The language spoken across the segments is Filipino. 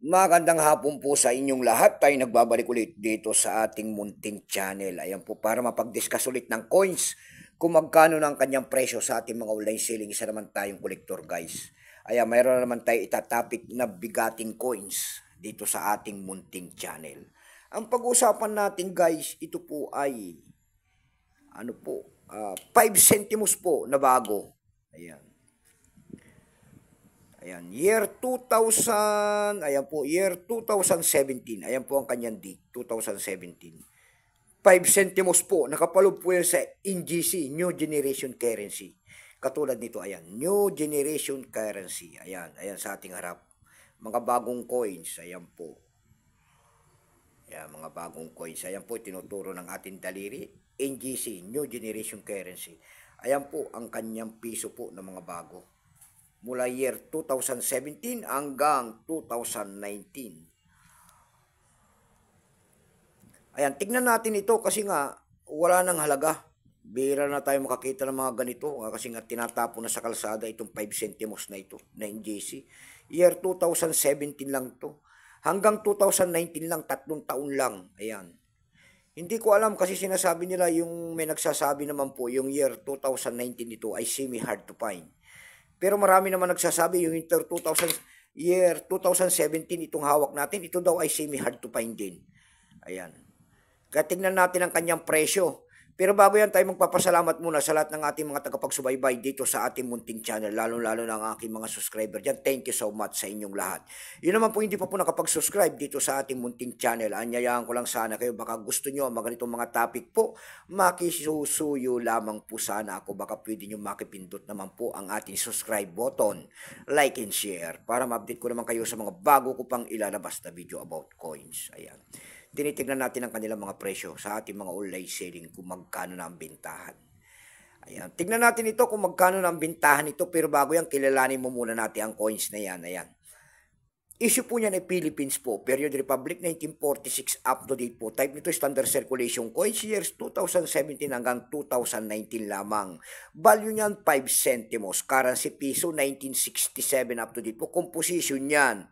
Magandang hapon po sa inyong lahat. Tayo nagbabalik ulit dito sa ating munting channel. Ayan po, para mapag-discuss ulit ng coins, kung magkano ng kanyang presyo sa ating mga online selling. Isa naman tayong collector guys. Ayan, mayroon naman tayo itatopic na bigating coins dito sa ating munting channel. Ang pag-uusapan natin guys, ito po ay, ano po, uh, ah, 5 centimos po na bago. Ayan. Ayan, year 2000, ayan po, year 2017. Ayan po ang kanyang date, 2017. 5 centimos po, nakapalob po yan sa NGC, New Generation Currency. Katulad nito, ayan, New Generation Currency. Ayan, ayan sa ating harap. Mga bagong coins, ayan po. Ayan, mga bagong coins. Ayan po, tinuturo ng ating daliri. NGC, New Generation Currency. Ayan po, ang kanyang piso po ng mga bago mula year 2017 hanggang 2019. Ayan, tignan natin ito kasi nga wala nang halaga. Bira na tayo makakita ng mga ganito kasi nga tinatapon na sa kalsada itong 5 centimos na ito 9JC. Year 2017 lang to. Hanggang 2019 lang, tatlong taon lang. Ayan. Hindi ko alam kasi sinasabi nila yung may nagsasabi naman po yung year 2019 nito ay semi hard to find. Pero marami naman nagsasabi yung inter 2000 year 2017 itong hawak natin, ito daw ay semi hard to find din. Ayan. Kaya tingnan natin ang kanyang presyo. Pero bago yan tayo magpapasalamat muna sa lahat ng ating mga tagapagsubaybay dito sa ating munting channel, lalo-lalo na ang aking mga subscriber dyan. Thank you so much sa inyong lahat. Yun naman po hindi pa po nakapag-subscribe dito sa ating munting channel. Anyayahan ko lang sana kayo, baka gusto nyo ang mga ganitong mga topic po, makisusuyo lamang po sana ako. Baka pwede nyo makipindot naman po ang ating subscribe button, like and share para ma-update ko naman kayo sa mga bago ko pang ilalabas na video about coins. Ayan tinitignan natin ang kanilang mga presyo sa ating mga online selling kung magkano na ang bintahan. Ayan. Tignan natin ito kung magkano na ang bintahan nito pero bago yan kilalanin mo muna natin ang coins na yan. Ayan. Issue po niyan ay Philippines po, Period Republic 1946 up to date po. Type nito standard circulation coins years 2017 hanggang 2019 lamang. Value niyan 5 centimos, currency piso 1967 up to date po. Composition niyan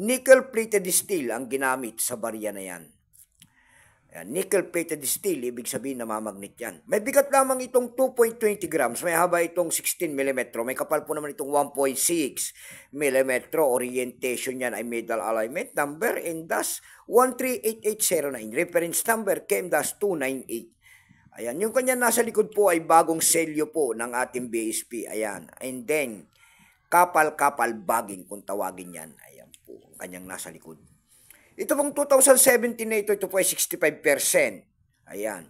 nickel-plated steel ang ginamit sa barya na yan. Nickel-plated steel, ibig sabihin namamagnet yan. May bigat lamang itong 2.20 grams, may haba itong 16 mm, may kapal po naman itong 1.6 mm. Orientation yan ay middle alignment number and thus 138809. Reference number came thus 298 Ayan, yung kanya nasa likod po ay bagong selyo po ng ating BSP. Ayan, and then kapal-kapal bagging kung tawagin yan. Ayan kanyang nasa likod. Ito pong 2017 na ito, ito po ay 65%. Ayan.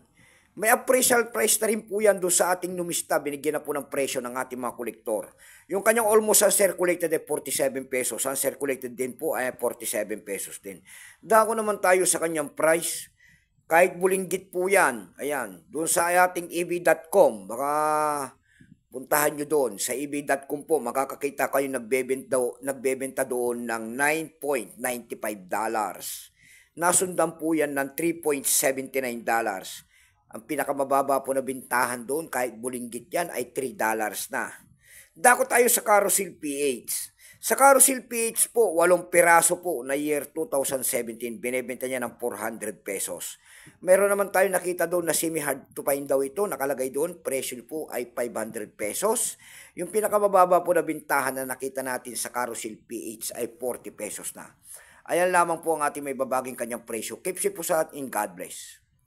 May appraisal price na rin po yan doon sa ating numista. Binigyan na po ng presyo ng ating mga kolektor. Yung kanyang almost uncirculated ay 47 pesos. Uncirculated din po ay 47 pesos din. Dako naman tayo sa kanyang price. Kahit bulinggit po yan. Ayan. Doon sa ating ev.com, Baka Puntahan nyo doon sa ebay.com po makakakita kayo nagbebenta, nagbebenta doon ng 9.95 dollars. Nasundan po yan ng 3.79 dollars. Ang pinakamababa po na bintahan doon kahit bulinggit yan ay 3 dollars na. Dako tayo sa Carousel PH. Sa Carousel PH po, walong piraso po na year 2017, binebenta niya ng 400 pesos. Meron naman tayo nakita doon na semi-hard to find daw ito, nakalagay doon, presyo po ay 500 pesos. Yung pinakamababa po na bintahan na nakita natin sa Carousel PH ay 40 pesos na. Ayan lamang po ang ating may babaging kanyang presyo. Keep safe po sa atin. God bless.